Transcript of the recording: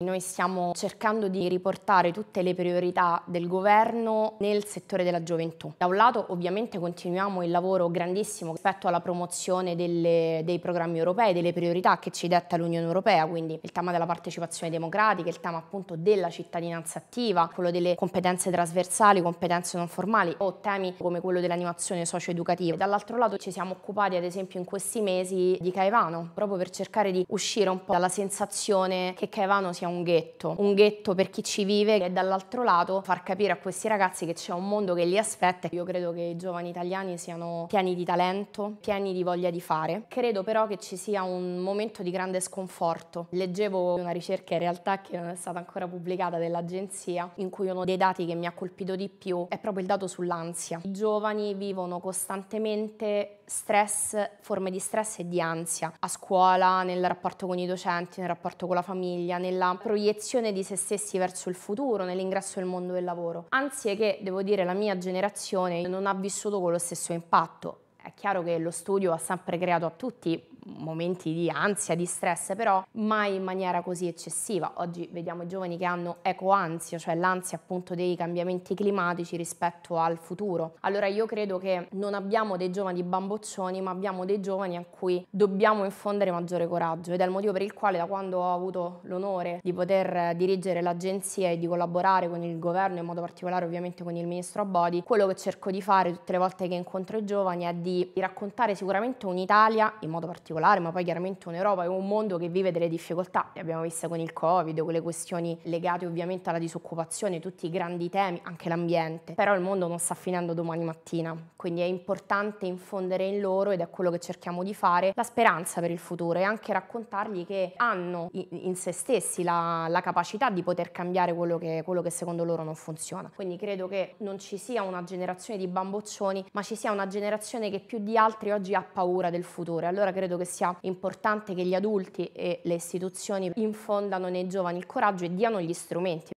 Noi stiamo cercando di riportare tutte le priorità del governo nel settore della gioventù. Da un lato ovviamente continuiamo il lavoro grandissimo rispetto alla promozione delle, dei programmi europei, delle priorità che ci detta l'Unione Europea, quindi il tema della partecipazione democratica, il tema appunto della cittadinanza attiva, quello delle competenze trasversali, competenze non formali o temi come quello dell'animazione socioeducativa. Dall'altro lato ci siamo occupati ad esempio in questi mesi di Caivano, proprio per cercare di uscire un po' dalla sensazione che Caivano sia un ghetto, un ghetto per chi ci vive e dall'altro lato far capire a questi ragazzi che c'è un mondo che li aspetta. Io credo che i giovani italiani siano pieni di talento, pieni di voglia di fare. Credo però che ci sia un momento di grande sconforto. Leggevo una ricerca in realtà che non è stata ancora pubblicata dell'agenzia in cui uno dei dati che mi ha colpito di più è proprio il dato sull'ansia. I giovani vivono costantemente stress, forme di stress e di ansia a scuola, nel rapporto con i docenti, nel rapporto con la famiglia, nella proiezione di se stessi verso il futuro, nell'ingresso nel mondo del lavoro. Ansie che, devo dire, la mia generazione non ha vissuto con lo stesso impatto. È chiaro che lo studio ha sempre creato a tutti momenti di ansia, di stress, però mai in maniera così eccessiva. Oggi vediamo i giovani che hanno ecoansia, cioè l'ansia appunto dei cambiamenti climatici rispetto al futuro. Allora io credo che non abbiamo dei giovani bamboccioni, ma abbiamo dei giovani a cui dobbiamo infondere maggiore coraggio ed è il motivo per il quale da quando ho avuto l'onore di poter dirigere l'agenzia e di collaborare con il governo, in modo particolare ovviamente con il ministro Abodi, quello che cerco di fare tutte le volte che incontro i giovani è di raccontare sicuramente un'Italia, in modo particolare particolare, ma poi chiaramente un'Europa è un mondo che vive delle difficoltà, le abbiamo viste con il Covid, con le questioni legate ovviamente alla disoccupazione, tutti i grandi temi, anche l'ambiente, però il mondo non sta finendo domani mattina, quindi è importante infondere in loro, ed è quello che cerchiamo di fare, la speranza per il futuro e anche raccontargli che hanno in se stessi la, la capacità di poter cambiare quello che, quello che secondo loro non funziona. Quindi credo che non ci sia una generazione di bamboccioni, ma ci sia una generazione che più di altri oggi ha paura del futuro. Allora credo che sia importante che gli adulti e le istituzioni infondano nei giovani il coraggio e diano gli strumenti